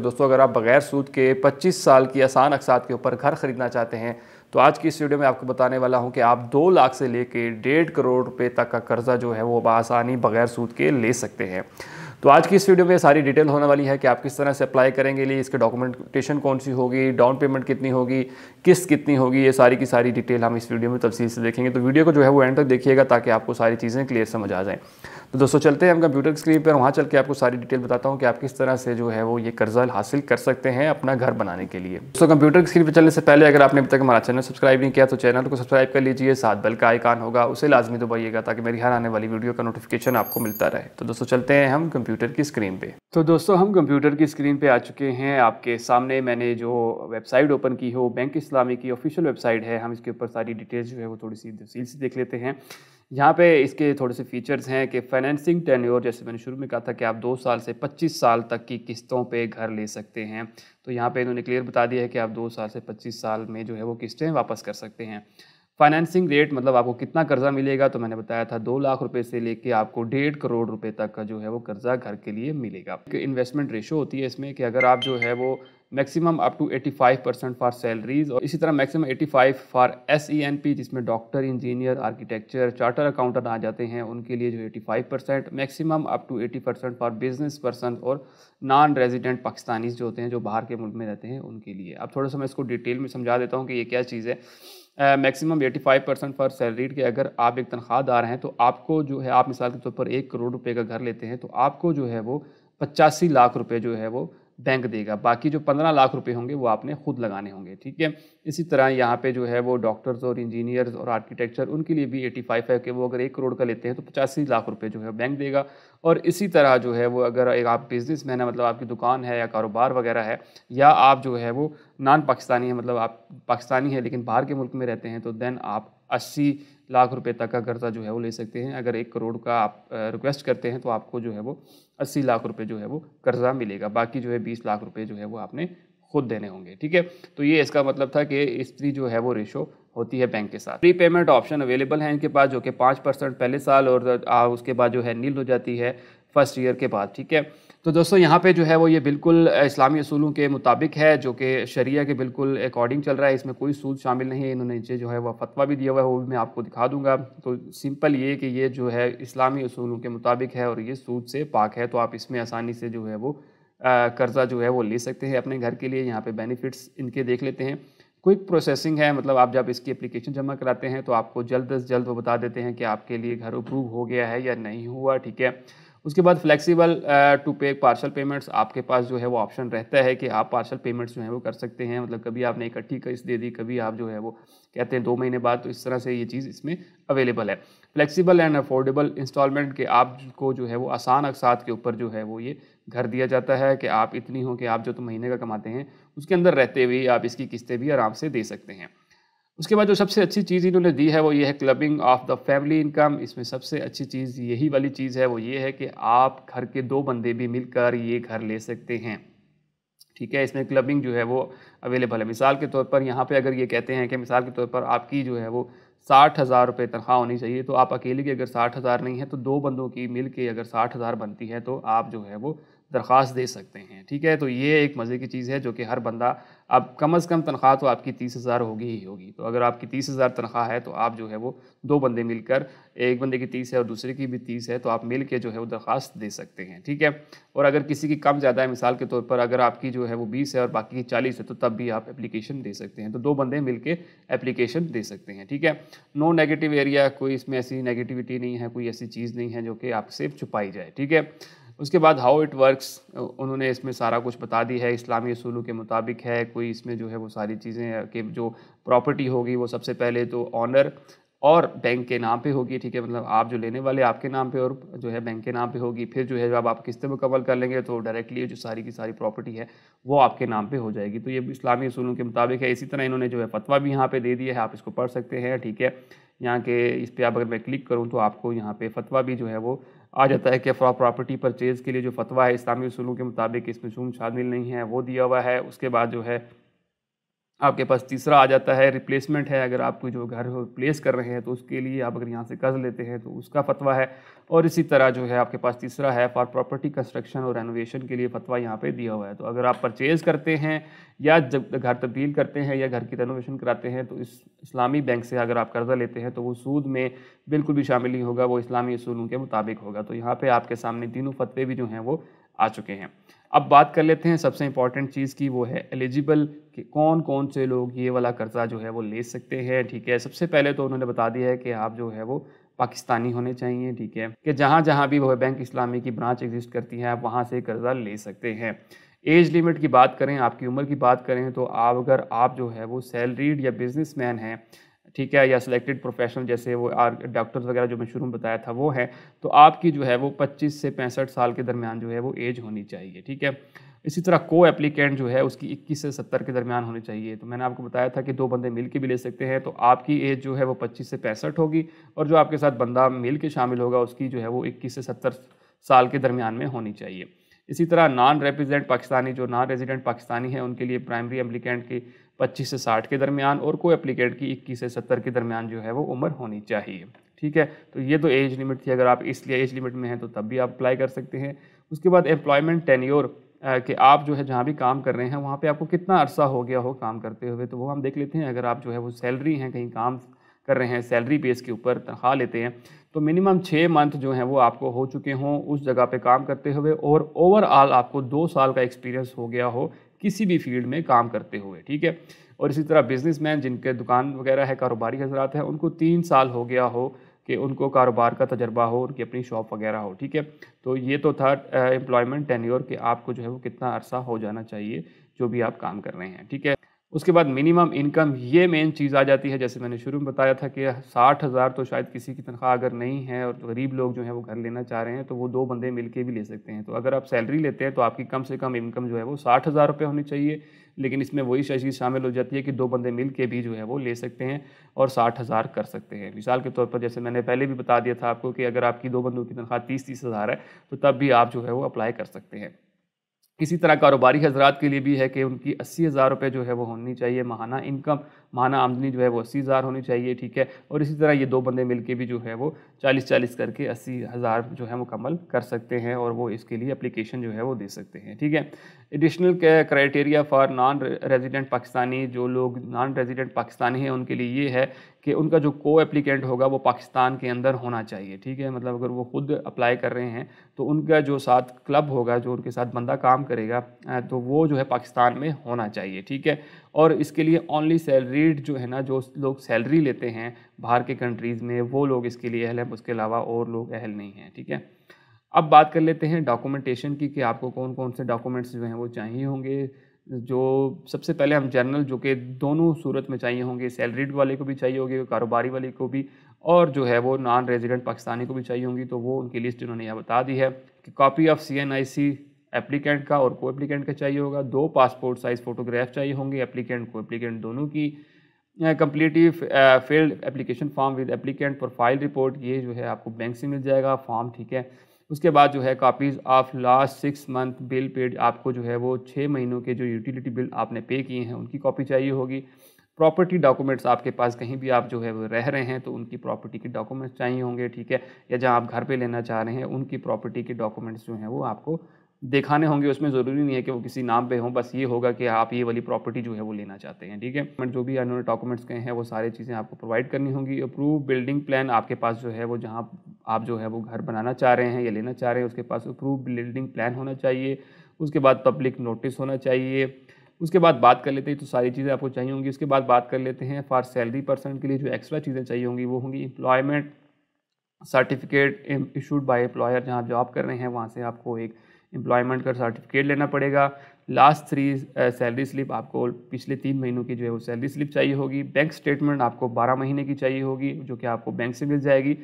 तो दोस्तों अगर आप बगैर सूद के 25 साल की आसान अकसात के ऊपर घर खरीदना चाहते हैं तो आज की इस वीडियो में आपको बताने वाला हूं कि आप दो लाख से लेके डेढ़ करोड़ रुपए तक का कर्जा जो है वो आसानी बगैर सूद के ले सकते हैं तो आज की इस वीडियो में सारी डिटेल होने वाली है कि आप किस तरह से अप्लाई करेंगे लिए इसके डॉक्यूमेंटेशन कौन सी होगी डाउन पेमेंट कितनी होगी किस्त कितनी होगी ये सारी की सारी डिटेल हम इस वीडियो में तफसील से देखेंगे तो वीडियो को जो है वो एंड तक देखिएगा ताकि आपको सारी चीज़ें क्लियर समझ आ जाएँ तो दोस्तों चलते हैं हम कंप्यूटर स्क्रीन पर वहाँ चल के आपको सारी डिटेल बताता हूँ कि आप किस तरह से जो है वो ये कर्जा हासिल कर सकते हैं अपना घर बनाने के लिए दोस्तों कंप्यूटर स्क्रीन पर चलने से पहले अगर आपने अभी तक हमारा चैनल सब्सक्राइब नहीं किया तो चैनल को सब्सक्राइब कर लीजिए साथ बल का आइकान होगा उसे लाजमी दबाइएगा ताकि मेरी हर आने वाली वीडियो का नोटिफिकेशन आपको मिलता रहे तो दोस्तों चलते हैं हम कंप्यूटर की स्क्रीन पर तो दोस्तों हम कंप्यूटर की स्क्रीन पर आ चुके हैं आपके सामने मैंने जो वेबसाइट ओपन की है वो बैंक इस्लामी की ऑफिशियल वेबसाइट है हम इसके ऊपर सारी डिटेल्स जो है वो थोड़ी सी तफसील से देख लेते हैं यहाँ पे इसके थोड़े से फीचर्स हैं कि फाइनेंसिंग टेन्योर जैसे मैंने शुरू में कहा था कि आप दो साल से पच्चीस साल तक की किस्तों पे घर ले सकते हैं तो यहाँ पे इन्होंने क्लियर बता दिया है कि आप दो साल से पच्चीस साल में जो है वो किस्तें वापस कर सकते हैं फाइनेंसिंग रेट मतलब आपको कितना कर्जा मिलेगा तो मैंने बताया था दो लाख रुपए से लेके आपको डेढ़ करोड़ रुपए तक का जो है वो कर्जा घर के लिए मिलेगा इन्वेस्टमेंट रेशो होती है इसमें कि अगर आप जो है वो maximum up to 85 percent for salaries और इसी तरह maximum 85 for S E N P जिसमें doctor engineer architecture charter accountant आ जाते हैं उनके लिए जो 85 percent maximum up to 80 percent for business person और नॉन रेजिडेंट पाकिस्तानीज जो होते हैं जो बाहर के मुल्क में रहते हैं उनके लिए अब थोड़ा सा मैं इसको डिटेल में समझा देता हूँ कि ये क्या चीज़ है maximum eighty five percent for salaried के अगर आप एक तनख्वाहदार हैं तो आपको जो है आप मिसाल के तौर पर एक करोड़ रुपये का घर लेते हैं तो आपको जो है वो पचासी लाख रुपये जो है वो बैंक देगा बाकी जो पंद्रह लाख रुपए होंगे वो आपने खुद लगाने होंगे ठीक है इसी तरह यहाँ पे जो है वो डॉक्टर्स और इंजीनियर्स और आर्किटेक्चर उनके लिए भी एटी फाइव है कि वो अगर एक करोड़ का लेते हैं तो पचासी लाख रुपए जो है बैंक देगा और इसी तरह जो है वो अगर एक आप बिजनेस मैन है मतलब आपकी दुकान है या कारोबार वगैरह है या आप जो है वो नॉन पाकिस्तानी है मतलब आप पाकिस्तानी है लेकिन बाहर के मुल्क में रहते हैं तो देन आप 80 लाख रुपए तक का कर्जा जो है वो ले सकते हैं अगर एक करोड़ का आप रिक्वेस्ट करते हैं तो आपको जो है वो 80 लाख रुपए जो है वो कर्जा मिलेगा बाकी जो है बीस लाख रुपए जो है वो आपने खुद देने होंगे ठीक है तो ये इसका मतलब था कि स्त्री जो है वो रेशो होती है बैंक के साथ प्री पेमेंट ऑप्शन अवेलेबल है इनके पास जो कि पाँच परसेंट पहले साल और उसके बाद जो है नील हो जाती है फर्स्ट ईयर के बाद ठीक है तो दोस्तों यहाँ पे जो है वो ये बिल्कुल इस्लामी असूलों के मुताबिक है जो कि शरिया के बिल्कुल अकॉर्डिंग चल रहा है इसमें कोई सूद शामिल नहीं है इन्होंने नीचे जो है वह फतवा भी दिया हुआ है वो भी मैं आपको दिखा दूंगा तो सिंपल ये कि ये जो है इस्लामी असूलों के मुताबिक है और ये सूद से पाक है तो आप इसमें आसानी से जो है वो कर्ज़ा जो है वो ले सकते हैं अपने घर के लिए यहाँ पर बेनिफिट्स इनके देख लेते हैं क्विक प्रोसेसिंग है मतलब आप जब इसकी एप्लीकेशन जमा कराते हैं तो आपको जल्द अज जल्द वो बता देते हैं कि आपके लिए घर अप्रूव हो गया है या नहीं हुआ ठीक है उसके बाद flexible to pay partial payments आपके पास जो है वो ऑप्शन रहता है कि आप पार्शल पेमेंट्स जो है वो कर सकते हैं मतलब कभी आपने इकट्ठी किस्त दे दी कभी आप जो है वो कहते हैं दो महीने बाद तो इस तरह से ये चीज़ इसमें अवेलेबल है फ्लेक्सिबल एंड अफोर्डेबल इंस्टॉलमेंट के आपको जो है वो आसान अकसात के ऊपर जो है वो ये घर दिया जाता है कि आप इतनी हो कि आप जो तो महीने का कमाते हैं उसके अंदर रहते हुए आप इसकी किस्तें भी आराम से दे सकते हैं उसके बाद जो सबसे अच्छी चीज़ इन्होंने दी है वो ये है clubbing of the family income इसमें सबसे अच्छी चीज़ यही वाली चीज़ है वो ये है कि आप घर के दो बंदे भी मिलकर ये घर ले सकते हैं ठीक है इसमें क्लबिंग जो है वो अवेलेबल है मिसाल के तौर पर यहाँ पे अगर ये कहते हैं कि मिसाल के तौर पर आपकी जो है वो साठ हज़ार रुपये तनख्वाह होनी चाहिए तो आप अकेले की अगर साठ हज़ार नहीं है तो दो बंदों की मिल के अगर साठ हज़ार बनती है तो आप जो है वो दरख्वास्त दे सकते हैं ठीक है तो ये एक मज़े की चीज़ है जो कि हर बंदा अब कम अज़ कम तनख्वाह तो आपकी तीस हज़ार होगी ही होगी तो अगर आपकी तीस हज़ार तनख्वाह है तो आप जो है वो दो बंदे मिलकर एक बंदे की तीस है और दूसरे की भी तीस है तो आप मिल के जो है वो दरख्वास्त दे सकते हैं ठीक है और अगर किसी की कम ज़्यादा है मिसाल के तौर पर अगर आपकी जो है वो बीस है और बाकी की चालीस है तो तब भी आप एप्लीकेशन दे सकते हैं तो दो बंदे मिल के एप्लीकेशन दे सकते हैं ठीक है नो नेगेटिव एरिया कोई इसमें ऐसी नेगेटिविटी नहीं है कोई ऐसी चीज़ नहीं है जो कि आपसे छुपाई जाए ठीक है उसके बाद हाउ इट वर्क्स उन्होंने इसमें सारा कुछ बता दी है इस्लामी असूलों के मुताबिक है कोई इसमें जो है वो सारी चीज़ें कि जो प्रॉपर्टी होगी वो सबसे पहले तो ऑनर और बैंक के नाम पे होगी ठीक है मतलब आप जो लेने वाले आपके नाम पे और जो है बैंक के नाम पे होगी फिर जो है जब आप किस्तें मुकम्मल कर लेंगे तो डायरेक्टली जो सारी की सारी प्रॉपर्टी है वो आपके नाम पे हो जाएगी तो ये इस्लामी असूलों के मुताबिक है इसी तरह इन्होंने जो है फतवा भी यहाँ पे दे दिया है आप इसको पढ़ सकते हैं ठीक है यहाँ के इस पर आप अगर मैं क्लिक करूँ तो आपको यहाँ पे फतवा भी जो है वो आ जाता है कि प्रॉपर्टी परचेज़ के लिए जो फतवा है इस्लामी असूलों के मुताबिक इसमें झूम शामिल नहीं है वो दिया हुआ है उसके बाद जो है आपके पास तीसरा आ जाता है रिप्लेसमेंट है अगर आपको जो घर रिप्लेस कर रहे हैं तो उसके लिए आप अगर यहाँ से कर्ज लेते हैं तो उसका फतवा है और इसी तरह जो है आपके पास तीसरा है फॉर प्रॉपर्टी कंस्ट्रक्शन और रेनोवेशन के लिए फतवा यहाँ पे दिया हुआ है तो अगर आप परचेज़ करते हैं या जब घर तब्दील करते हैं या घर की रेनोवेशन कराते हैं तो इस इस्लामी बैंक से अगर आप कर्जा लेते हैं तो वो सूद में बिल्कुल भी शामिल नहीं होगा वो इस्लामी असूलों के मुताबिक होगा तो यहाँ पर आपके सामने तीनों फतवे भी जो हैं वो आ चुके हैं अब बात कर लेते हैं सबसे इम्पॉर्टेंट चीज़ की वो है एलिजिबल कि कौन कौन से लोग ये वाला कर्ज़ा जो है वो ले सकते हैं ठीक है सबसे पहले तो उन्होंने बता दिया है कि आप जो है वो पाकिस्तानी होने चाहिए ठीक है कि जहाँ जहाँ भी वह बैंक इस्लामी की ब्रांच एग्जिस्ट करती है आप वहाँ से कर्ज़ा ले सकते हैं एज लिमिट की बात करें आपकी उम्र की बात करें तो आप अगर आप जो है वो सैलरीड या बिजनेसमैन हैं ठीक है या सिलेक्टेड प्रोफेशनल जैसे वो आर डॉक्टर्स वगैरह जो मैं शुरू में बताया था वो है तो आपकी जो है वो 25 से पैंसठ साल के दरमियान जो है वो एज होनी चाहिए ठीक है इसी तरह को एप्लीकेंट जो है उसकी 21 से 70 के दरमियान होनी चाहिए तो मैंने आपको बताया था कि दो बंदे मिल के भी ले सकते हैं तो आपकी एज जो है वो 25 से पैंसठ होगी और जो आपके साथ बंदा मिल के शामिल होगा उसकी जो है वो 21 से 70 साल के दरमियान में होनी चाहिए इसी तरह नॉन रेप्रजेंट पाकिस्तानी जो नॉन रेजिडेंट पाकिस्तानी है उनके लिए प्राइमरी एप्लीकेंट की 25 से 60 के दरमियान और कोई एप्लीकेट की 21 से 70 के दरमियान जो है वो उम्र होनी चाहिए ठीक है तो ये तो एज लिमिट थी अगर आप इसलिए एज लिमिट में हैं तो तब भी आप अप्लाई कर सकते हैं उसके बाद एम्प्लॉयमेंट टेन्योर कि आप जो है जहाँ भी काम कर रहे हैं वहाँ पे आपको कितना अरसा हो गया हो काम करते हुए तो वो हम देख लेते हैं अगर आप जो है वो सैलरी हैं कहीं काम कर रहे हैं सैलरी बेस के ऊपर तनख्वाह लेते हैं तो मिनिमम छः मंथ जो है वो आपको हो चुके हों उस जगह पे काम करते हुए और ओवरऑल आपको दो साल का एक्सपीरियंस हो गया हो किसी भी फील्ड में काम करते हुए ठीक है और इसी तरह मैन जिनके दुकान वगैरह है कारोबारी हजरात हैं उनको तीन साल हो गया हो कि उनको कारोबार का तजर्बा हो उनकी अपनी शॉप वगैरह हो ठीक है तो ये तो था एम्प्लॉयमेंट टेन्योर कि आपको जो है वो कितना अरसा हो जाना चाहिए जो भी आप काम कर रहे हैं ठीक है उसके बाद मिनिमम इनकम ये मेन चीज़ आ जाती है जैसे मैंने शुरू में बताया था कि साठ हज़ार तो शायद किसी की तनख्वाह अगर नहीं है और गरीब लोग जो है वो घर लेना चाह रहे हैं तो वो दो बंदे मिल के भी ले सकते हैं तो अगर आप सैलरी लेते हैं तो आपकी कम से कम इनकम जो है वो साठ हज़ार रुपये होनी चाहिए लेकिन इसमें वही चीज़ शामिल हो जाती है कि दो बंदे मिल के भी जो है वो ले सकते हैं और साठ हज़ार कर सकते हैं मिसाल के तौर पर जैसे मैंने पहले भी बता दिया था आपको कि अगर आपकी दो बंदों की तनख्वाह तीस तीस हज़ार है तो तब भी आप जो है वो अप्लाई कर सकते हैं इसी तरह कारोबारी हजरात के लिए भी है कि उनकी अस्सी हज़ार रुपये जो है वो होनी चाहिए माहाना इनकम माहाना आमदनी जो है वो अस्सी हज़ार होनी चाहिए ठीक है और इसी तरह ये दो बंदे मिल भी जो है वो चालीस चालीस करके अस्सी हज़ार जो है मुकम्मल कर सकते हैं और वो इसके लिए अप्लीकेशन जो है वो दे सकते हैं ठीक है additional criteria for non resident Pakistani जो लोग नॉन रेजिडेंट पाकिस्तानी हैं उनके लिए ये है कि उनका जो को एप्लीकेंट होगा वो पाकिस्तान के अंदर होना चाहिए ठीक है मतलब अगर वो खुद अप्लाई कर रहे हैं तो उनका जो साथ क्लब होगा जो उनके साथ बंदा काम करेगा तो वो जो है पाकिस्तान में होना चाहिए ठीक है और इसके लिए ऑनली सैलरीड जो है ना जो लोग सैलरी लेते हैं बाहर के कंट्रीज़ में वो लोग इसके लिए अहल हैं उसके अलावा और लोग अहल नहीं हैं ठीक है अब बात कर लेते हैं डॉक्यूमेंटेशन की कि आपको कौन कौन से डॉक्यूमेंट्स जो हैं वो चाहिए होंगे जो सबसे पहले हम जनरल जो कि दोनों सूरत में चाहिए होंगे सैलरीड वाले को भी चाहिए होगी कारोबारी वाले को भी और जो है वो नॉन रेजिडेंट पाकिस्तानी को भी चाहिए होंगी तो वो उनकी लिस्ट इन्होंने यहाँ बता दी है कि copy of C N I C applicant का और को एप्लीकेंट का चाहिए होगा दो पासपोर्ट साइज़ फ़ोटोग्राफ चाहिए होंगे एप्लीकेंट को एप्लीकेंट दोनों की completely filled application form with applicant profile report ये जो है आपको बैंक से मिल जाएगा फॉर्म ठीक है उसके बाद जो है copies of last six month bill paid आपको जो है वो छः महीनों के जो यूटिलिटी बिल आपने पे किए हैं उनकी कॉपी चाहिए होगी प्रॉपर्टी डॉक्यूमेंट्स आपके पास कहीं भी आप जो है वो रह रहे हैं तो उनकी प्रॉपर्टी के डॉक्यूमेंट्स चाहिए होंगे ठीक है या जहाँ आप घर पे लेना चाह रहे हैं उनकी प्रॉपर्टी के डॉक्यूमेंट्स जो हैं वो आपको दिखाने होंगे उसमें ज़रूरी नहीं है कि वो किसी नाम पे हों बस ये होगा कि आप ये वाली प्रॉपर्टी जो है वो लेना चाहते हैं ठीक है बट जो भी इन्होंने डॉक्यूमेंट्स कहे हैं वो सारी चीज़ें आपको प्रोवाइड करनी होंगी अप्रूव बिल्डिंग प्लान आपके पास जो है वो जहाँ आप जो है वो घर बनाना चाह रहे हैं या लेना चाह रहे हैं उसके पास अप्रूव बिल्डिंग प्लान होना चाहिए उसके बाद पब्लिक नोटिस होना चाहिए उसके बाद बात कर लेते हैं तो सारी चीज़ें आपको चाहिए होंगी उसके बाद बात कर लेते हैं फॉर सैलरी पर्सन के लिए जो एक्स्ट्रा चीज़ें चाहिए होंगी वो होंगी employment certificate issued by employer जहाँ जॉब कर रहे हैं वहाँ से आपको एक एम्प्लॉयमेंट का सर्टिफिकेट लेना पड़ेगा लास्ट थ्री सैलरी स्लिप आपको पिछले तीन महीनों की जो है वो सैलरी स्लिप चाहिए होगी बैंक स्टेटमेंट आपको बारह महीने की चाहिए होगी जो कि आपको बैंक से मिल जाएगी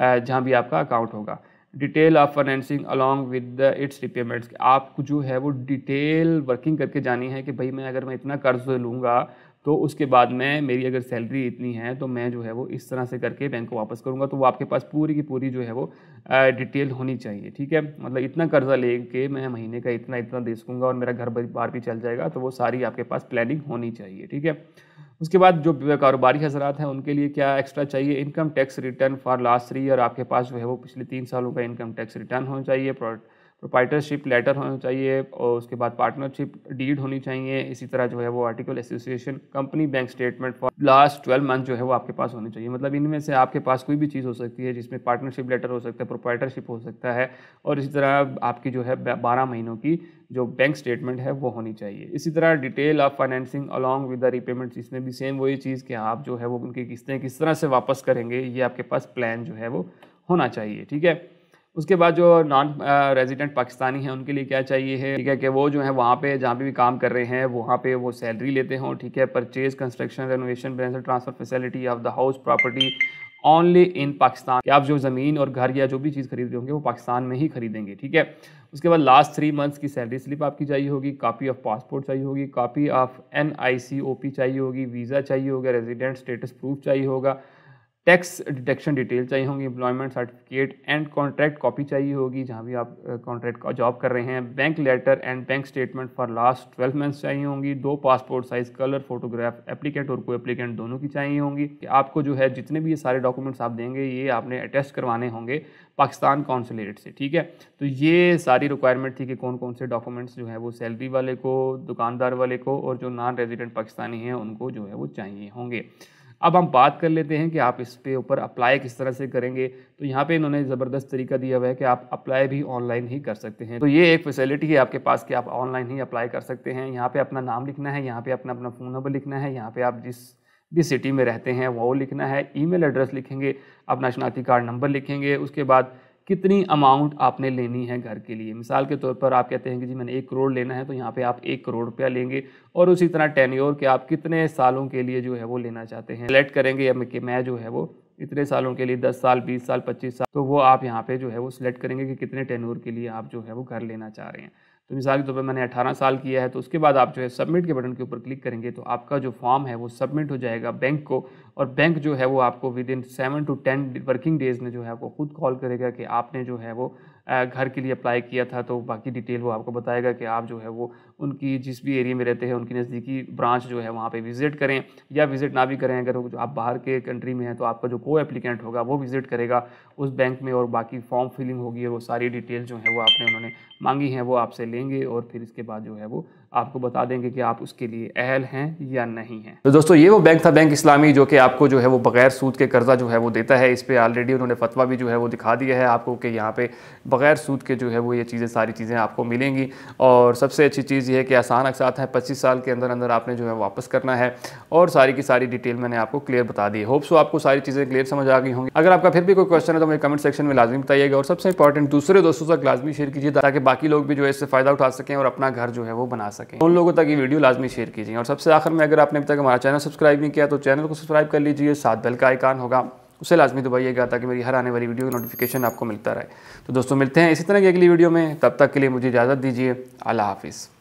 जहाँ भी आपका अकाउंट होगा detail of financing along with the its repayments आपको जो है वो डिटेल वर्किंग करके जानी है कि भाई मैं अगर मैं इतना कर्ज लूँगा तो उसके बाद में मेरी अगर सैलरी इतनी है तो मैं जो है वो इस तरह से करके बैंक को वापस करूँगा तो वो आपके पास पूरी की पूरी जो है वो डिटेल होनी चाहिए ठीक है मतलब इतना कर्जा ले के मैं महीने का इतना इतना दे सकूँगा और मेरा घर बार भी चल जाएगा तो वो सारी आपके पास प्लानिंग होनी चाहिए ठीक है उसके बाद जो कारोबारी हजरात हैं उनके लिए क्या एक्स्ट्रा चाहिए income tax return for last three year आपके पास जो है वो पिछले तीन सालों का इनकम टैक्स रिटर्न होना चाहिए प्रोपाइटरशिप लेटर होना चाहिए और उसके बाद पार्टनरशिप डीड होनी चाहिए इसी तरह जो है वो article association company bank statement for last twelve month जो है वो आपके पास होनी चाहिए मतलब इनमें से आपके पास कोई भी चीज़ हो सकती है जिसमें पार्टनरशिप लेटर हो सकता है प्रोपाइटरशिप हो सकता है और इसी तरह आपकी जो है बारह महीनों की जो बैंक स्टेटमेंट है वो होनी चाहिए इसी तरह detail of financing along with the repayment इसमें भी सेम वही चीज़ कि आप जो है वो उनकी किस्तें किस तरह से वापस करेंगे ये आपके पास प्लान जो है वो होना चाहिए ठीक है उसके बाद जो नॉन रेजिडेंट पाकिस्तानी हैं उनके लिए क्या चाहिए है ठीक है कि वो जो है वहाँ पे जहाँ पे भी काम कर रहे हैं वहाँ पे वो सैलरी लेते हों ठीक है परचेज कंस्ट्रक्शन रेनोवेशन बेंसर transfer facility of the house property only in Pakistan आप जो ज़मीन और घर या जो भी चीज़ खरीद रहे होंगे वो पाकिस्तान में ही खरीदेंगे ठीक है उसके बाद लास्ट थ्री मंथ्स की सैलरी स्लिप आपकी चाहिए होगी कापी ऑफ पासपोर्ट चाहिए होगी copy of N I C O P चाहिए होगी वीज़ा चाहिए होगा रेजिडेंट स्टेटस प्रूफ चाहिए होगा टैक्स डिटेक्शन डिटेल चाहिए होंगी employment certificate and contract copy चाहिए होगी जहाँ भी आप कॉन्ट्रैक्ट का जॉब कर रहे हैं bank letter and bank statement for last twelve months चाहिए होंगी दो passport size colour photograph applicant और को एप्लीकेंट दोनों की चाहिए होंगी कि आपको जो है जितने भी ये सारे डॉक्यूमेंट्स आप देंगे ये आपने अटेस्ट करवाने होंगे पाकिस्तान कौंसलेट से ठीक है तो ये सारी रिक्वायरमेंट थी कि कौन कौन से डॉक्यूमेंट्स जो है वो सैलरी वाले को दुकानदार वाले को और जो नॉन रेजिडेंट पाकिस्तानी हैं उनको जो है वो चाहिए होंगे अब हम बात कर लेते हैं कि आप इस पे ऊपर अप्लाई किस तरह से करेंगे तो यहाँ पे इन्होंने ज़बरदस्त तरीका दिया हुआ है कि आप अप्लाई भी ऑनलाइन ही कर सकते हैं तो ये एक फैसिलिटी है आपके पास कि आप ऑनलाइन ही अप्लाई कर सकते हैं यहाँ पर अपना नाम लिखना है यहाँ पर अपना अपना फ़ोन नंबर लिखना है यहाँ पर आप जिस भी सिटी में रहते हैं वो लिखना है ई एड्रेस लिखेंगे अपना नाशनाती कार्ड नंबर लिखेंगे उसके बाद कितनी अमाउंट आपने लेनी है घर के लिए मिसाल के तौर पर आप कहते हैं कि जी मैंने एक करोड़ लेना है तो यहाँ पे आप एक करोड़ रुपया लेंगे और उसी तरह टेन्योर के आप कितने सालों के लिए जो है वो लेना चाहते हैं सेलेक्ट करेंगे कि मैं जो है वो इतने सालों के लिए दस साल बीस साल पच्चीस साल तो वो आप यहाँ पे जो है वो सिलेक्ट करेंगे कि कितने टेन्योर के लिए आप जो है वो घर लेना चाह रहे हैं तो मिसाल के तौर पर मैंने 18 साल किया है तो उसके बाद आप जो है सबमिट के बटन के ऊपर क्लिक करेंगे तो आपका जो फॉर्म है वो सबमिट हो जाएगा बैंक को और बैंक जो है वो आपको within seven to ten working days में जो है आपको खुद कॉल करेगा कि आपने जो है वो घर के लिए अप्लाई किया था तो बाकी डिटेल वो आपको बताएगा कि आप जो है वो उनकी जिस भी एरिया में रहते हैं उनकी नज़दीकी ब्रांच जो है वहाँ पे विज़िट करें या विज़िट ना भी करें अगर आप बाहर के कंट्री में हैं तो आपका जो को एप्लीकेंट होगा वो विज़िट करेगा उस बैंक में और बाकी फॉर्म फिलिंग होगी और वो सारी डिटेल जो है वो आपने उन्होंने मांगी हैं वो आपसे लेंगे और फिर इसके बाद जो है वो आपको बता देंगे कि आप उसके लिए अहल हैं या नहीं हैं तो दोस्तों ये वो बैंक था बैंक इस्लामी जो कि आपको जो है वो बगैर सूद के कर्ज़ा जो है वो देता है इस पर ऑलरेडी उन्होंने फतवा भी जो है वो दिखा दिया है आपको कि यहाँ पे बगैर सूद के जो है वो ये चीज़ें सारी चीज़ें आपको मिलेंगी और सबसे अच्छी चीज़ ये है कि आसान अकसात है पच्चीस साल के अंदर अंदर आपने जो है वापस करना है और सारी की सारी डिटेल मैंने आपको क्लियर बता दी होप्स तो आपको सारी चीज़ें क्लियर समझ आ गई होंगी अगर आपका फिर भी कोई क्वेश्चन तो मेरे कमेंट सेक्शन में लाजमी बताइएगा और सबसे इंपॉर्टेंट दूसरे दोस्तों तक लाजमी शेयर कीजिए ताकि बाकी लोग भी जो है इससे फ़ायदा उठा सकें और अपना घर जो है वो बना सकें उन लोगों तक ये वीडियो लाजमी शेयर कीजिए और सबसे आखिर में अगर आपने अभी तक हमारा चैनल सब्सक्राइब नहीं किया तो चैनल को सब्सक्राइब कर लीजिए साथ बेल का आइकान होगा उसे लाजमी दबाइएगा ताकि मेरी हर आने वाली वीडियो की नोटिफिकेशन आपको मिलता रहे तो दोस्तों मिलते हैं इसी तरह की अगली वीडियो में तब तक के लिए मुझे इजाज़त दीजिए अल्लाह हाफिज़